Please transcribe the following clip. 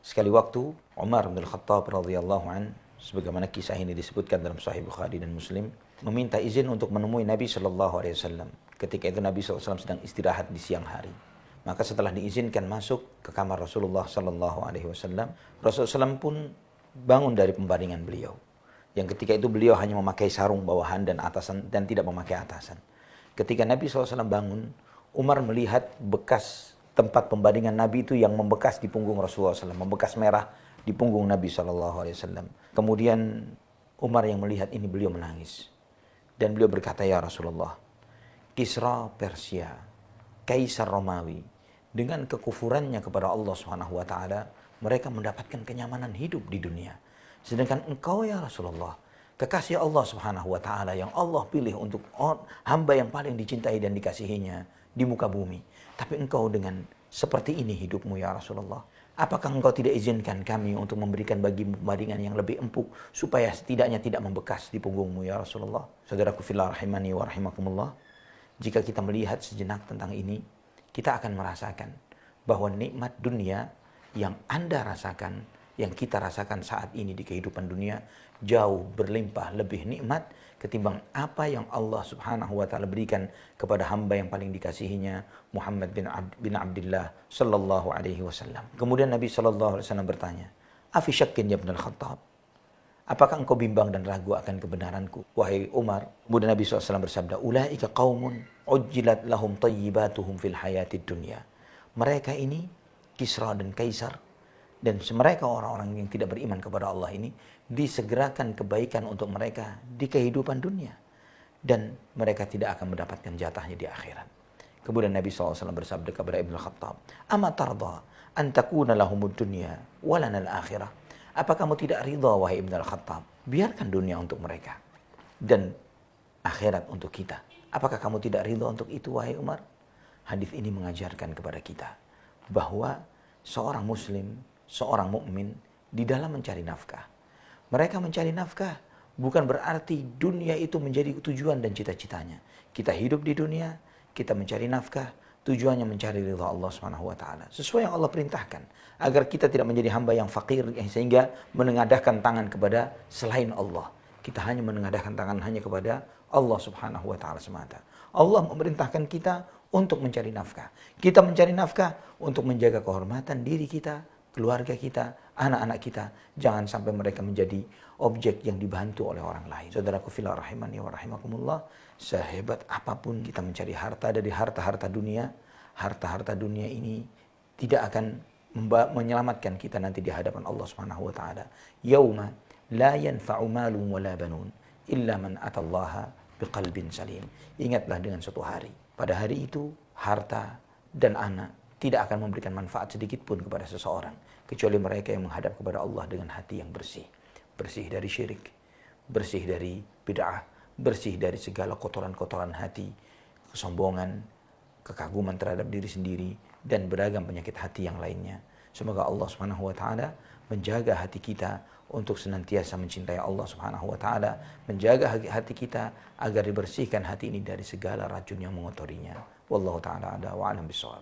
Sekali waktu Umar bin Khattab radhiyallahu an sebagaimana kisah ini disebutkan dalam Sahih Bukhari dan Muslim meminta izin untuk menemui Nabi Shallallahu Alaihi Wasallam ketika itu Nabi alaihi wasallam sedang istirahat di siang hari. Maka setelah diizinkan masuk ke kamar Rasulullah Shallallahu Alaihi Wasallam, Rasulullah SAW pun bangun dari pembaringan beliau. Yang ketika itu beliau hanya memakai sarung bawahan dan atasan dan tidak memakai atasan. Ketika Nabi alaihi wasallam bangun, Umar melihat bekas tempat pembandingan Nabi itu yang membekas di punggung Rasulullah SAW, membekas merah di punggung Nabi SAW. Kemudian Umar yang melihat ini beliau menangis. Dan beliau berkata, Ya Rasulullah, Kisra Persia, Kaisar Romawi, dengan kekufurannya kepada Allah swt mereka mendapatkan kenyamanan hidup di dunia. Sedangkan engkau ya Rasulullah kekasih Allah Subhanahu wa taala yang Allah pilih untuk hamba yang paling dicintai dan dikasihinya di muka bumi. Tapi engkau dengan seperti ini hidupmu ya Rasulullah. Apakah engkau tidak izinkan kami untuk memberikan bagi pembandingan yang lebih empuk supaya setidaknya tidak membekas di punggungmu ya Rasulullah? Saudaraku fillah rahimani wa rahimakumullah. Jika kita melihat sejenak tentang ini, kita akan merasakan bahwa nikmat dunia yang Anda rasakan yang kita rasakan saat ini di kehidupan dunia jauh berlimpah lebih nikmat ketimbang apa yang Allah Subhanahu wa taala berikan kepada hamba yang paling dikasihinya Muhammad bin Abd, bin Abdullah sallallahu alaihi wasallam. Kemudian Nabi sallallahu alaihi wasallam bertanya, "Afi syakkin ya Ibnu Khattab?" Apakah engkau bimbang dan ragu akan kebenaranku? Wahai Umar, kemudian Nabi SAW bersabda, Ula'ika qaumun ujjilat lahum tayyibatuhum fil hayatid dunya Mereka ini, Kisra dan Kaisar, dan mereka orang-orang yang tidak beriman kepada Allah ini disegerakan kebaikan untuk mereka di kehidupan dunia dan mereka tidak akan mendapatkan jatahnya di akhirat. Kemudian Nabi SAW bersabda kepada Ibnu Khattab, "Ama tarda an takuna lahumud dunia walana akhirah?" Apa kamu tidak ridha wahai Ibnu Khattab? Biarkan dunia untuk mereka dan akhirat untuk kita. Apakah kamu tidak ridha untuk itu wahai Umar? Hadis ini mengajarkan kepada kita bahwa seorang muslim seorang mukmin di dalam mencari nafkah. Mereka mencari nafkah bukan berarti dunia itu menjadi tujuan dan cita-citanya. Kita hidup di dunia, kita mencari nafkah, tujuannya mencari ridha Allah Subhanahu wa taala. Sesuai yang Allah perintahkan agar kita tidak menjadi hamba yang fakir eh, sehingga menengadahkan tangan kepada selain Allah. Kita hanya menengadahkan tangan hanya kepada Allah Subhanahu wa taala semata. Allah memerintahkan kita untuk mencari nafkah. Kita mencari nafkah untuk menjaga kehormatan diri kita, keluarga kita, anak-anak kita. Jangan sampai mereka menjadi objek yang dibantu oleh orang lain. Saudaraku filah rahimani wa rahimakumullah, sehebat apapun kita mencari harta dari harta-harta dunia, harta-harta dunia ini tidak akan menyelamatkan kita nanti di hadapan Allah Subhanahu wa taala. Yauma la yanfa'u malun wa la banun illa man atallaha biqalbin salim. Ingatlah dengan suatu hari. Pada hari itu harta dan anak tidak akan memberikan manfaat sedikit pun kepada seseorang kecuali mereka yang menghadap kepada Allah dengan hati yang bersih bersih dari syirik bersih dari bid'ah bersih dari segala kotoran-kotoran hati kesombongan kekaguman terhadap diri sendiri dan beragam penyakit hati yang lainnya semoga Allah Subhanahu wa taala menjaga hati kita untuk senantiasa mencintai Allah Subhanahu wa taala, menjaga hati kita agar dibersihkan hati ini dari segala racun yang mengotorinya. Wallahu taala ada wa alam bisawab.